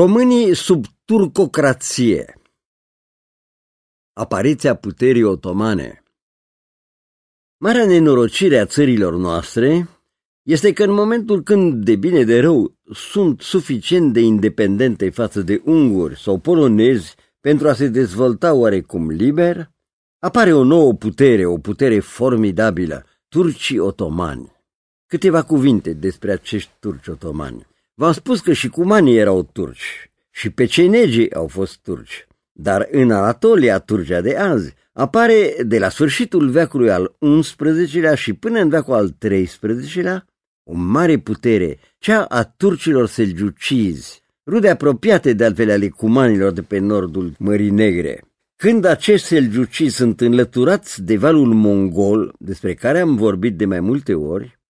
Românii sub turcocrație Apariția puterii otomane Marea nenorocire a țărilor noastre este că în momentul când, de bine de rău, sunt suficient de independente față de unguri sau polonezi pentru a se dezvolta oarecum liber, apare o nouă putere, o putere formidabilă, turcii otomani. Câteva cuvinte despre acești turci otomani. V-am spus că și cumanii erau turci și pe pecenegii au fost turci, dar în Anatolia, Turcia de azi, apare de la sfârșitul veacului al XI-lea și până în veacul al XIII-lea o mare putere, cea a turcilor selgiucizi, rude apropiate de altfel ale cumanilor de pe nordul Mării Negre. Când acești selgiucizi sunt înlăturați de valul mongol, despre care am vorbit de mai multe ori,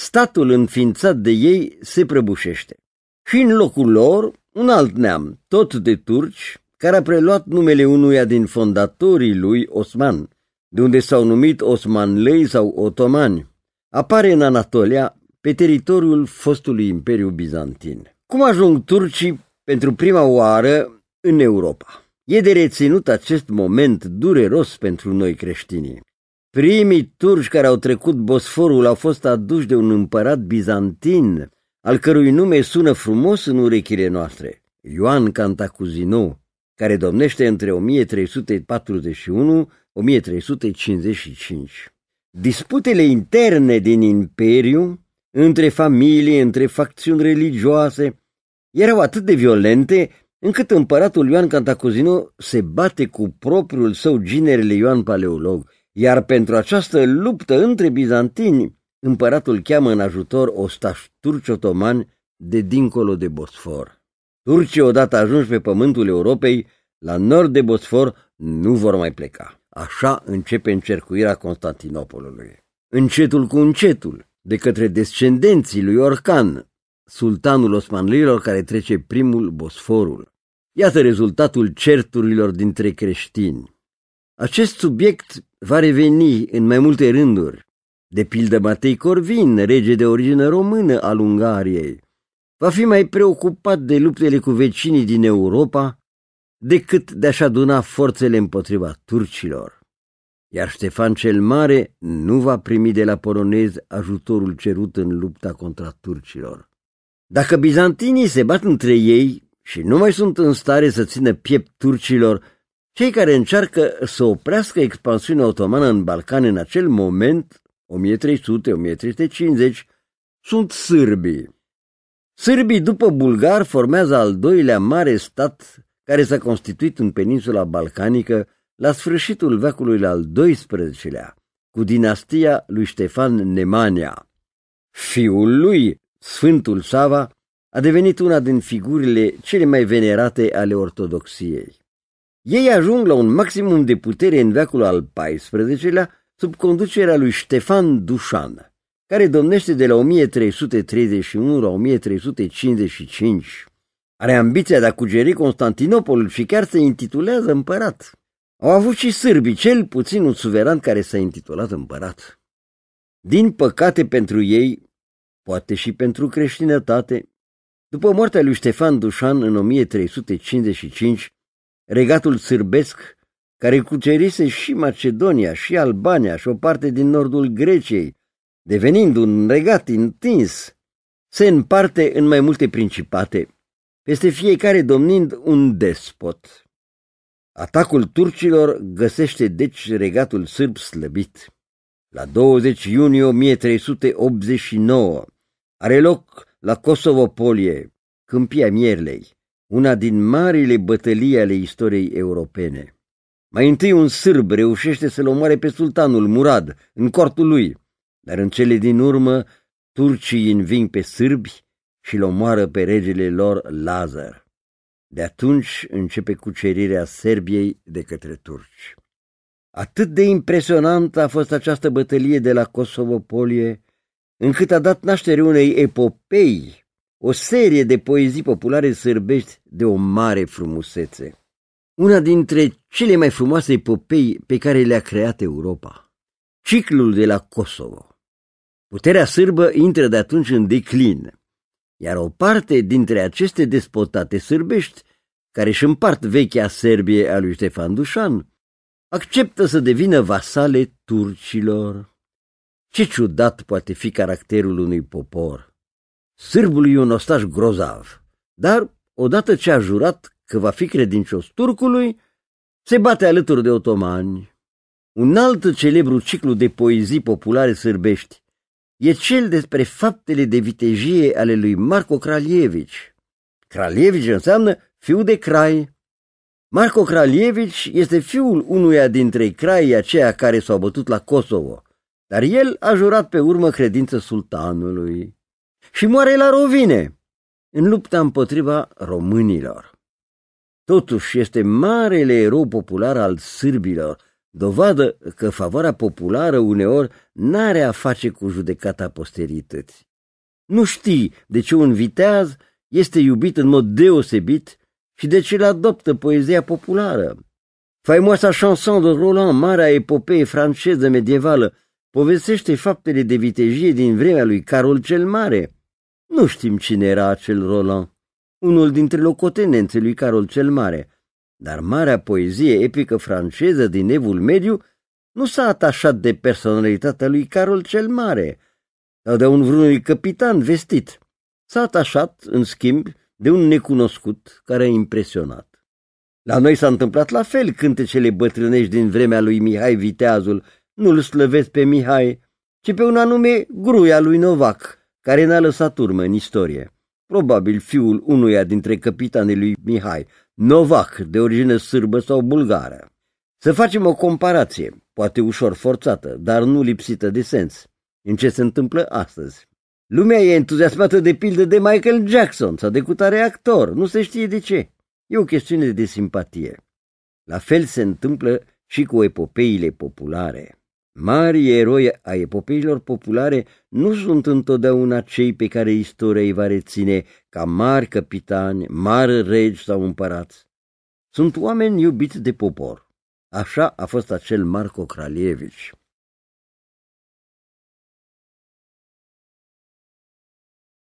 statul înființat de ei se prăbușește. Și în locul lor, un alt neam, tot de turci, care a preluat numele unuia din fondatorii lui Osman, de unde s-au numit osmanlei sau otomani, apare în Anatolia, pe teritoriul fostului Imperiu Bizantin. Cum ajung turcii pentru prima oară în Europa? E de reținut acest moment dureros pentru noi creștinii. Primii turci care au trecut Bosforul au fost aduși de un împărat bizantin, al cărui nume sună frumos în urechile noastre, Ioan Cantacuzino, care domnește între 1341-1355. Disputele interne din imperiu, între familii, între facțiuni religioase, erau atât de violente încât împăratul Ioan Cantacuzino se bate cu propriul său ginerele Ioan Paleolog, iar pentru această luptă între bizantini, împăratul cheamă în ajutor ostași turci-otomani de dincolo de Bosfor. Turcii, odată ajunși pe pământul Europei, la nord de Bosfor, nu vor mai pleca. Așa începe încercuirea Constantinopolului. Încetul cu încetul, de către descendenții lui Orcan, sultanul osmanlilor care trece primul Bosforul. Iată rezultatul certurilor dintre creștini. Acest subiect va reveni în mai multe rânduri. De pildă Matei Corvin, rege de origine română al Ungariei, va fi mai preocupat de luptele cu vecinii din Europa decât de a-și aduna forțele împotriva turcilor. Iar Ștefan cel Mare nu va primi de la polonezi ajutorul cerut în lupta contra turcilor. Dacă bizantinii se bat între ei și nu mai sunt în stare să țină piept turcilor, cei care încearcă să oprească expansiunea otomană în Balcane în acel moment, 1300-1350, sunt sârbii. Sârbii, după bulgar, formează al doilea mare stat care s-a constituit în peninsula balcanică la sfârșitul veacului al XII-lea, cu dinastia lui Ștefan Nemania. Fiul lui, Sfântul Sava, a devenit una din figurile cele mai venerate ale ortodoxiei. Ei ajung la un maximum de putere în veacul al XIV-lea sub conducerea lui Ștefan Dușan, care domnește de la 1331 la 1355. Are ambiția de a cugeri Constantinopolul și chiar se intitulează împărat. Au avut și sârbii cel puțin un suveran care s-a intitulat împărat. Din păcate pentru ei, poate și pentru creștinătate, după moartea lui Ștefan Dușan în 1355, regatul sârbesc, care cucerise și Macedonia, și Albania, și o parte din nordul Greciei, devenind un regat întins, se împarte în mai multe principate, peste fiecare domnind un despot. Atacul turcilor găsește deci regatul sârb slăbit. La 20 iunie 1389 are loc la Kosovo Kosovo-Polie, câmpia Mierlei una din marile bătălii ale istoriei europene. Mai întâi un sârb reușește să-l omoare pe sultanul Murad, în cortul lui, dar în cele din urmă turcii înving pe sârbi și l omoară pe regele lor Lazar. De atunci începe cucerirea Serbiei de către turci. Atât de impresionantă a fost această bătălie de la Kosovo Polie, încât a dat naștere unei epopei o serie de poezii populare sârbești de o mare frumusețe. Una dintre cele mai frumoase epopei pe care le-a creat Europa. Ciclul de la Kosovo. Puterea sârbă intră de atunci în declin, iar o parte dintre aceste despotate sârbești, care își împart vechea Serbie a lui Ștefan Dușan, acceptă să devină vasale turcilor. Ce ciudat poate fi caracterul unui popor! sârbului un ostaș grozav, dar odată ce a jurat că va fi credincios turcului, se bate alături de otomani. Un alt celebru ciclu de poezii populare sârbești e cel despre faptele de vitejie ale lui Marco Kralievici. Kralievici înseamnă fiu de crai. Marco Kralievici este fiul unuia dintre craii aceia care s-au bătut la Kosovo, dar el a jurat pe urmă credință sultanului și moare la rovine în lupta împotriva românilor. Totuși este marele erou popular al sârbilor, dovadă că favoarea populară uneori n-are a face cu judecata posterității. Nu știi de ce un viteaz este iubit în mod deosebit și de ce îl adoptă poezia populară. Faimoasa chanson de Roland, marea epopee franceză medievală, povestește faptele de vitejie din vremea lui Carol cel Mare. Nu știm cine era acel Roland, unul dintre locotenenții lui Carol cel Mare, dar marea poezie epică franceză din evul mediu nu s-a atașat de personalitatea lui Carol cel Mare sau de un vreunui capitan vestit. S-a atașat, în schimb, de un necunoscut care a impresionat. La noi s-a întâmplat la fel cântecele bătrânești din vremea lui Mihai Viteazul nu-l slăvesc pe Mihai, ci pe un anume gruia lui Novac, care n-a lăsat urmă în istorie. Probabil fiul unuia dintre capitanii lui Mihai, Novac, de origine sârbă sau bulgară. Să facem o comparație, poate ușor forțată, dar nu lipsită de sens, în ce se întâmplă astăzi. Lumea e entuziasmată de pildă de Michael Jackson sau de cutare actor, nu se știe de ce. E o chestiune de simpatie. La fel se întâmplă și cu epopeile populare. Mari eroi ai epopeilor populare nu sunt întotdeauna cei pe care istoria îi va reține ca mari capitani, mari regi sau împărați. Sunt oameni iubiți de popor. Așa a fost acel Marco Kralievici.